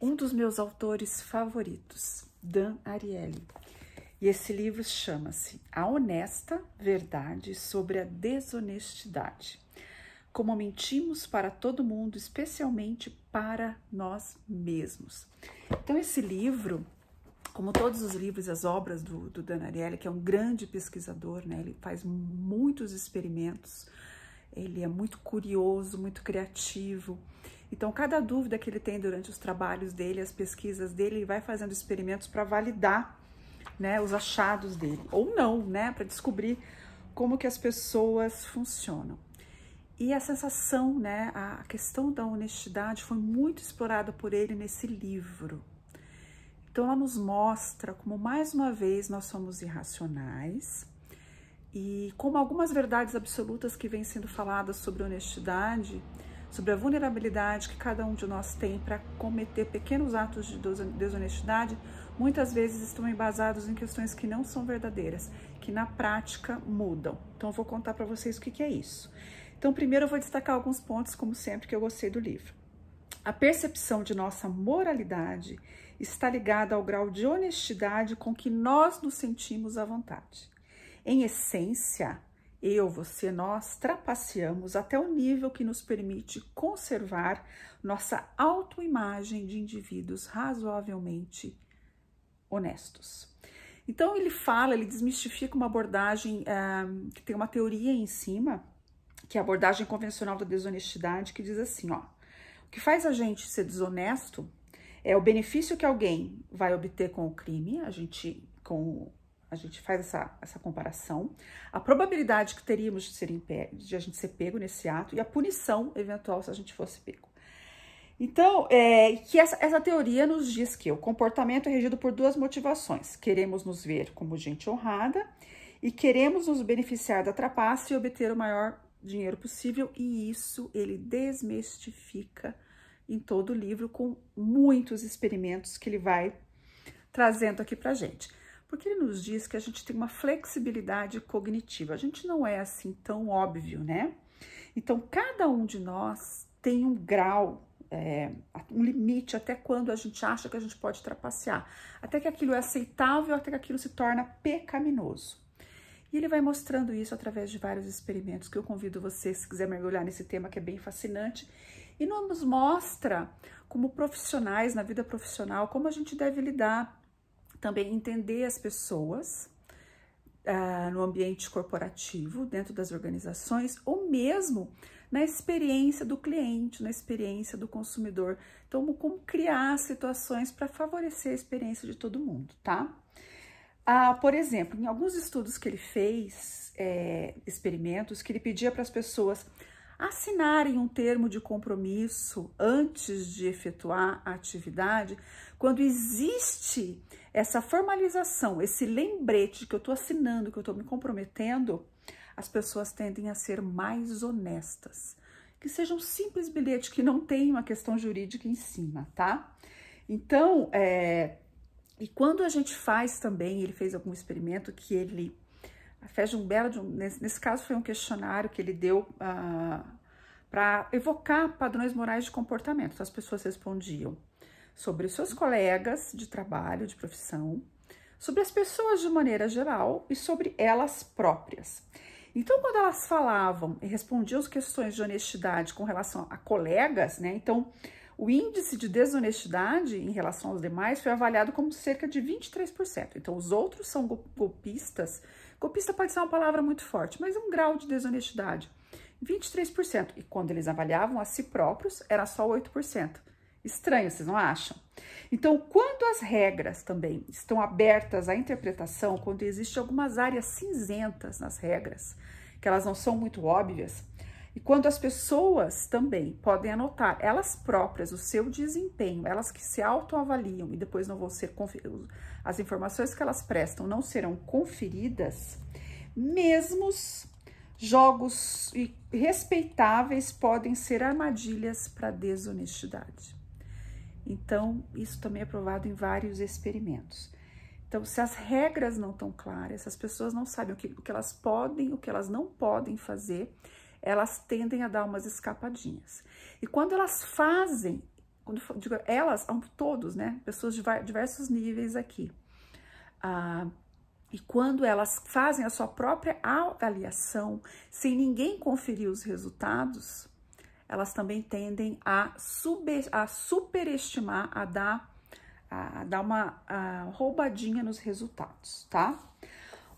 um dos meus autores favoritos, Dan Ariely. E esse livro chama-se A Honesta Verdade sobre a Desonestidade. Como mentimos para todo mundo, especialmente para nós mesmos. Então, esse livro, como todos os livros, e as obras do, do Dan Ariely, que é um grande pesquisador, né? ele faz muitos experimentos, ele é muito curioso, muito criativo. Então, cada dúvida que ele tem durante os trabalhos dele, as pesquisas dele, ele vai fazendo experimentos para validar né, os achados dele, ou não, né, para descobrir como que as pessoas funcionam. E a sensação, né, a questão da honestidade foi muito explorada por ele nesse livro. Então, ela nos mostra como, mais uma vez, nós somos irracionais e como algumas verdades absolutas que vêm sendo faladas sobre honestidade sobre a vulnerabilidade que cada um de nós tem para cometer pequenos atos de desonestidade, muitas vezes estão embasados em questões que não são verdadeiras, que na prática mudam. Então, eu vou contar para vocês o que, que é isso. Então, primeiro eu vou destacar alguns pontos, como sempre, que eu gostei do livro. A percepção de nossa moralidade está ligada ao grau de honestidade com que nós nos sentimos à vontade. Em essência, eu, você, nós trapaceamos até o nível que nos permite conservar nossa autoimagem de indivíduos razoavelmente honestos. Então ele fala, ele desmistifica uma abordagem uh, que tem uma teoria em cima, que é a abordagem convencional da desonestidade, que diz assim, ó, o que faz a gente ser desonesto é o benefício que alguém vai obter com o crime, a gente com a gente faz essa, essa comparação, a probabilidade que teríamos de, ser de a gente ser pego nesse ato e a punição eventual se a gente fosse pego. Então, é, que essa, essa teoria nos diz que o comportamento é regido por duas motivações. Queremos nos ver como gente honrada e queremos nos beneficiar da trapaça e obter o maior dinheiro possível, e isso ele desmistifica em todo o livro com muitos experimentos que ele vai trazendo aqui pra gente. Porque ele nos diz que a gente tem uma flexibilidade cognitiva. A gente não é assim tão óbvio, né? Então, cada um de nós tem um grau, é, um limite até quando a gente acha que a gente pode trapacear, até que aquilo é aceitável, até que aquilo se torna pecaminoso. E ele vai mostrando isso através de vários experimentos que eu convido você, se quiser mergulhar nesse tema que é bem fascinante, e nos mostra como profissionais, na vida profissional, como a gente deve lidar também entender as pessoas ah, no ambiente corporativo, dentro das organizações, ou mesmo na experiência do cliente, na experiência do consumidor. Então, como criar situações para favorecer a experiência de todo mundo, tá? Ah, por exemplo, em alguns estudos que ele fez, é, experimentos, que ele pedia para as pessoas assinarem um termo de compromisso antes de efetuar a atividade, quando existe essa formalização, esse lembrete que eu estou assinando, que eu estou me comprometendo, as pessoas tendem a ser mais honestas. Que seja um simples bilhete que não tem uma questão jurídica em cima, tá? Então, é, e quando a gente faz também, ele fez algum experimento que ele a Fé um, nesse, nesse caso foi um questionário que ele deu ah, para evocar padrões morais de comportamento. Então, as pessoas respondiam sobre os seus colegas de trabalho, de profissão, sobre as pessoas de maneira geral e sobre elas próprias. Então, quando elas falavam e respondiam as questões de honestidade com relação a colegas, né? Então, o índice de desonestidade em relação aos demais foi avaliado como cerca de 23%. Então, os outros são golpistas. Golpista pode ser uma palavra muito forte, mas um grau de desonestidade. 23%. E quando eles avaliavam a si próprios, era só 8%. Estranho, vocês não acham? Então, quando as regras também estão abertas à interpretação, quando existem algumas áreas cinzentas nas regras, que elas não são muito óbvias, e quando as pessoas também podem anotar elas próprias o seu desempenho, elas que se autoavaliam e depois não vão ser as informações que elas prestam não serão conferidas, mesmos jogos respeitáveis podem ser armadilhas para desonestidade. Então, isso também é provado em vários experimentos. Então, se as regras não estão claras, se as pessoas não sabem o que, o que elas podem, o que elas não podem fazer, elas tendem a dar umas escapadinhas. E quando elas fazem, quando digo, elas, todos, né? Pessoas de diversos níveis aqui. Ah, e quando elas fazem a sua própria avaliação, sem ninguém conferir os resultados, elas também tendem a, a superestimar, a dar, a dar uma a roubadinha nos resultados, tá?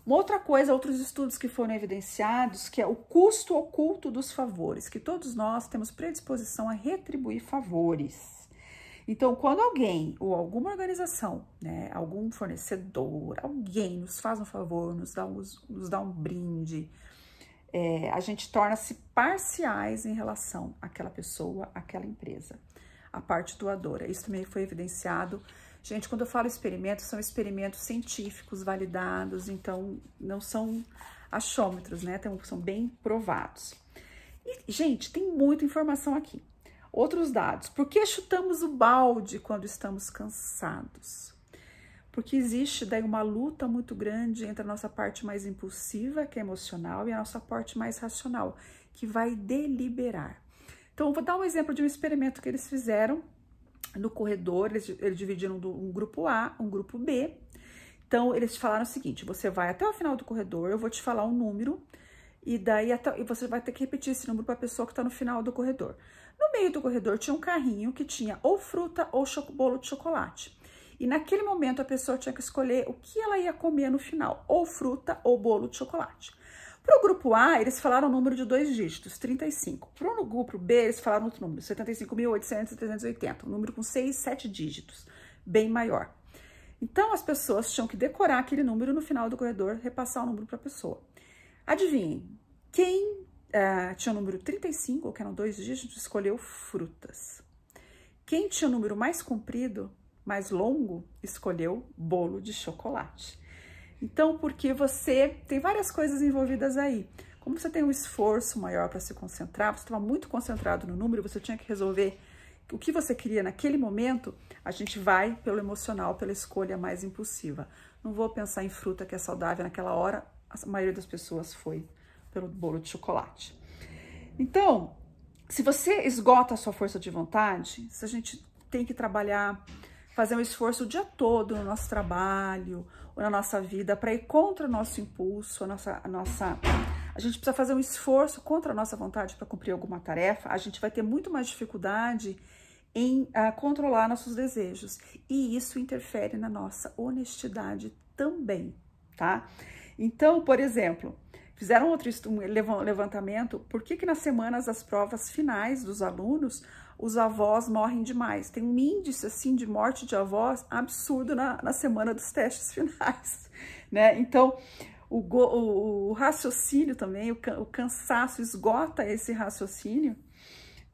Uma outra coisa, outros estudos que foram evidenciados, que é o custo oculto dos favores, que todos nós temos predisposição a retribuir favores. Então, quando alguém ou alguma organização, né, algum fornecedor, alguém nos faz um favor, nos dá, nos dá um brinde, é, a gente torna-se parciais em relação àquela pessoa, àquela empresa, a parte doadora. Isso também foi evidenciado. Gente, quando eu falo experimentos, são experimentos científicos validados, então não são achômetros, né? Então, são bem provados. E, gente, tem muita informação aqui. Outros dados. Por que chutamos o balde quando estamos cansados? porque existe daí uma luta muito grande entre a nossa parte mais impulsiva, que é emocional, e a nossa parte mais racional, que vai deliberar. Então, vou dar um exemplo de um experimento que eles fizeram no corredor, eles, eles dividiram um grupo A, um grupo B. Então, eles falaram o seguinte: você vai até o final do corredor, eu vou te falar um número, e daí até, e você vai ter que repetir esse número para a pessoa que está no final do corredor. No meio do corredor tinha um carrinho que tinha ou fruta ou bolo de chocolate. E naquele momento a pessoa tinha que escolher o que ela ia comer no final, ou fruta ou bolo de chocolate. Para o grupo A, eles falaram o número de dois dígitos, 35. Para o grupo B, eles falaram outro número, 75.800 um número com seis, sete dígitos, bem maior. Então, as pessoas tinham que decorar aquele número no final do corredor, repassar o número para a pessoa. Adivinhem, quem uh, tinha o número 35, que eram dois dígitos, escolheu frutas. Quem tinha o número mais comprido mais longo, escolheu bolo de chocolate. Então, porque você tem várias coisas envolvidas aí. Como você tem um esforço maior para se concentrar, você estava muito concentrado no número, você tinha que resolver o que você queria naquele momento, a gente vai pelo emocional, pela escolha mais impulsiva. Não vou pensar em fruta que é saudável naquela hora, a maioria das pessoas foi pelo bolo de chocolate. Então, se você esgota a sua força de vontade, se a gente tem que trabalhar fazer um esforço o dia todo no nosso trabalho ou na nossa vida para ir contra o nosso impulso, a nossa, a nossa. A gente precisa fazer um esforço contra a nossa vontade para cumprir alguma tarefa, a gente vai ter muito mais dificuldade em ah, controlar nossos desejos. E isso interfere na nossa honestidade também, tá? Então, por exemplo, fizeram outro um levantamento, por que, que nas semanas das provas finais dos alunos os avós morrem demais. Tem um índice, assim, de morte de avós absurdo na, na semana dos testes finais, né? Então, o, go, o, o raciocínio também, o, o cansaço esgota esse raciocínio,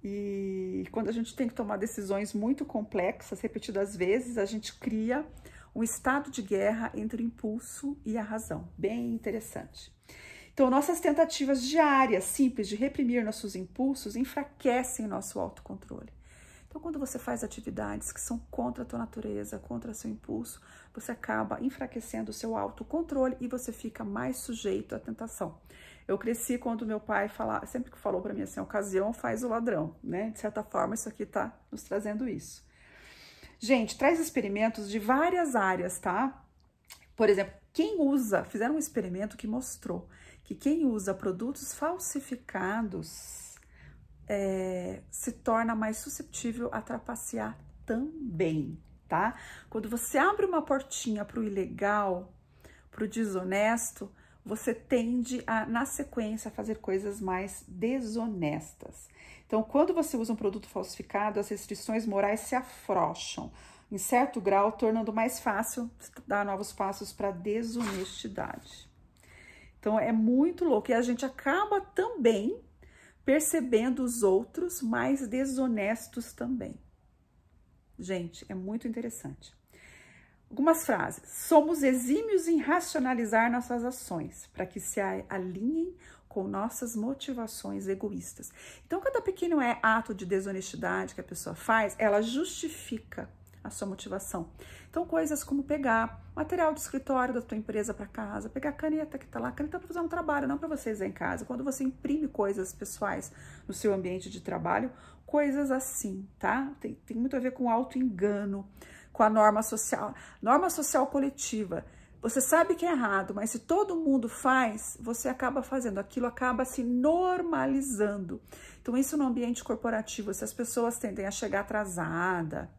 e quando a gente tem que tomar decisões muito complexas, repetidas vezes, a gente cria um estado de guerra entre o impulso e a razão. Bem interessante. Então, nossas tentativas diárias, simples, de reprimir nossos impulsos, enfraquecem nosso autocontrole. Então, quando você faz atividades que são contra a tua natureza, contra seu impulso, você acaba enfraquecendo o seu autocontrole e você fica mais sujeito à tentação. Eu cresci quando meu pai falava, sempre que falou para mim assim, ocasião faz o ladrão, né? De certa forma, isso aqui está nos trazendo isso. Gente, traz experimentos de várias áreas, tá? Por exemplo, quem usa, fizeram um experimento que mostrou que quem usa produtos falsificados é, se torna mais suscetível a trapacear também, tá? Quando você abre uma portinha para o ilegal, para o desonesto, você tende a, na sequência, a fazer coisas mais desonestas. Então, quando você usa um produto falsificado, as restrições morais se afrouxam, em certo grau, tornando mais fácil dar novos passos para desonestidade. Então é muito louco. E a gente acaba também percebendo os outros mais desonestos também. Gente, é muito interessante. Algumas frases. Somos exímios em racionalizar nossas ações para que se alinhem com nossas motivações egoístas. Então, cada pequeno ato de desonestidade que a pessoa faz, ela justifica a sua motivação. Então, coisas como pegar material de escritório da tua empresa para casa, pegar caneta que está lá, caneta é para fazer um trabalho, não para vocês em casa. Quando você imprime coisas pessoais no seu ambiente de trabalho, coisas assim, tá? Tem, tem muito a ver com auto-engano, com a norma social, norma social coletiva. Você sabe que é errado, mas se todo mundo faz, você acaba fazendo, aquilo acaba se normalizando. Então, isso no ambiente corporativo, se as pessoas tendem a chegar atrasada,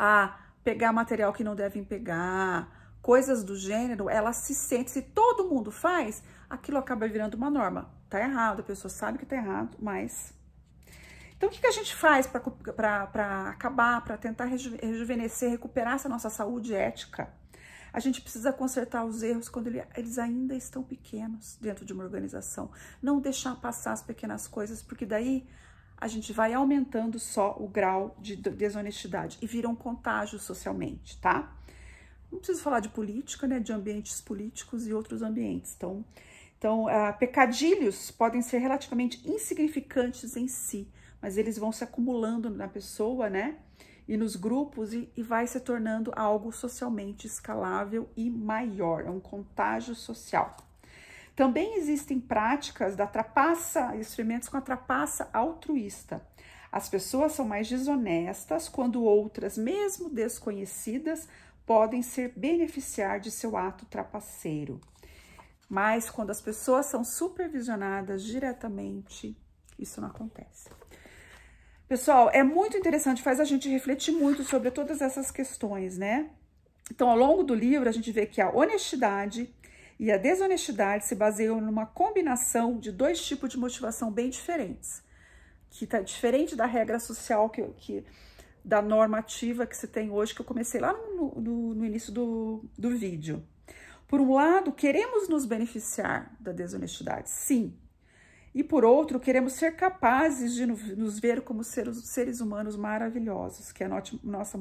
a pegar material que não devem pegar, coisas do gênero, ela se sente, se todo mundo faz, aquilo acaba virando uma norma. Tá errado, a pessoa sabe que tá errado, mas... Então, o que, que a gente faz para acabar, para tentar rejuvenescer, recuperar essa nossa saúde ética? A gente precisa consertar os erros quando ele, eles ainda estão pequenos dentro de uma organização. Não deixar passar as pequenas coisas, porque daí a gente vai aumentando só o grau de desonestidade e vira um contágio socialmente, tá? Não preciso falar de política, né? De ambientes políticos e outros ambientes. Então, então uh, pecadilhos podem ser relativamente insignificantes em si, mas eles vão se acumulando na pessoa, né? E nos grupos e, e vai se tornando algo socialmente escalável e maior, é um contágio social. Também existem práticas da trapaça, experimentos com a trapaça altruísta. As pessoas são mais desonestas quando outras, mesmo desconhecidas, podem se beneficiar de seu ato trapaceiro. Mas quando as pessoas são supervisionadas diretamente, isso não acontece. Pessoal, é muito interessante, faz a gente refletir muito sobre todas essas questões, né? Então, ao longo do livro, a gente vê que a honestidade, e a desonestidade se baseou numa combinação de dois tipos de motivação bem diferentes, que está diferente da regra social que, que da normativa que se tem hoje, que eu comecei lá no, no, no início do, do vídeo. Por um lado, queremos nos beneficiar da desonestidade, sim. E por outro, queremos ser capazes de nos ver como seres, seres humanos maravilhosos, que é a nossa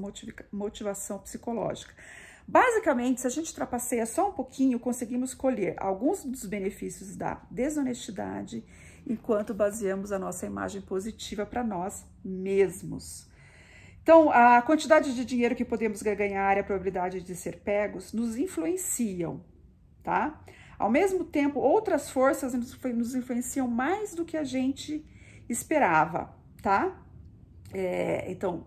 motivação psicológica. Basicamente, se a gente trapaceia só um pouquinho, conseguimos colher alguns dos benefícios da desonestidade enquanto baseamos a nossa imagem positiva para nós mesmos. Então, a quantidade de dinheiro que podemos ganhar e a probabilidade de ser pegos nos influenciam, tá? Ao mesmo tempo, outras forças nos influenciam mais do que a gente esperava, tá? É, então,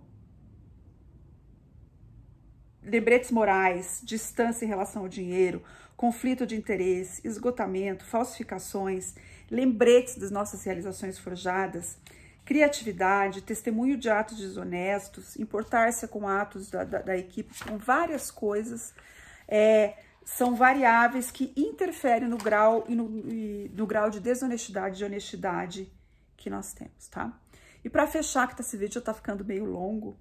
lembretes morais, distância em relação ao dinheiro, conflito de interesse, esgotamento, falsificações, lembretes das nossas realizações forjadas, criatividade, testemunho de atos desonestos, importar-se com atos da, da, da equipe, com várias coisas, é, são variáveis que interferem no grau e no, e no grau de desonestidade de honestidade que nós temos, tá? E para fechar que tá esse vídeo já tá ficando meio longo,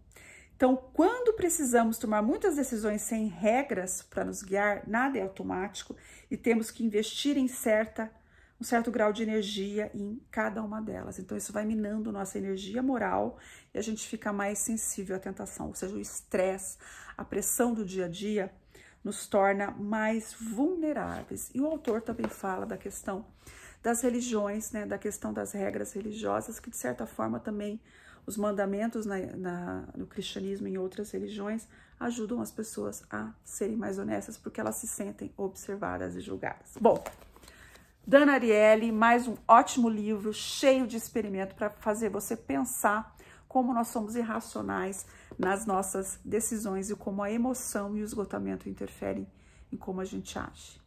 então, quando precisamos tomar muitas decisões sem regras para nos guiar, nada é automático e temos que investir em certa, um certo grau de energia em cada uma delas. Então, isso vai minando nossa energia moral e a gente fica mais sensível à tentação, ou seja, o estresse, a pressão do dia a dia nos torna mais vulneráveis. E o autor também fala da questão das religiões, né, da questão das regras religiosas, que de certa forma também os mandamentos na, na, no cristianismo e em outras religiões ajudam as pessoas a serem mais honestas porque elas se sentem observadas e julgadas. Bom, Dana Ariely, mais um ótimo livro cheio de experimento para fazer você pensar como nós somos irracionais nas nossas decisões e como a emoção e o esgotamento interferem em como a gente age.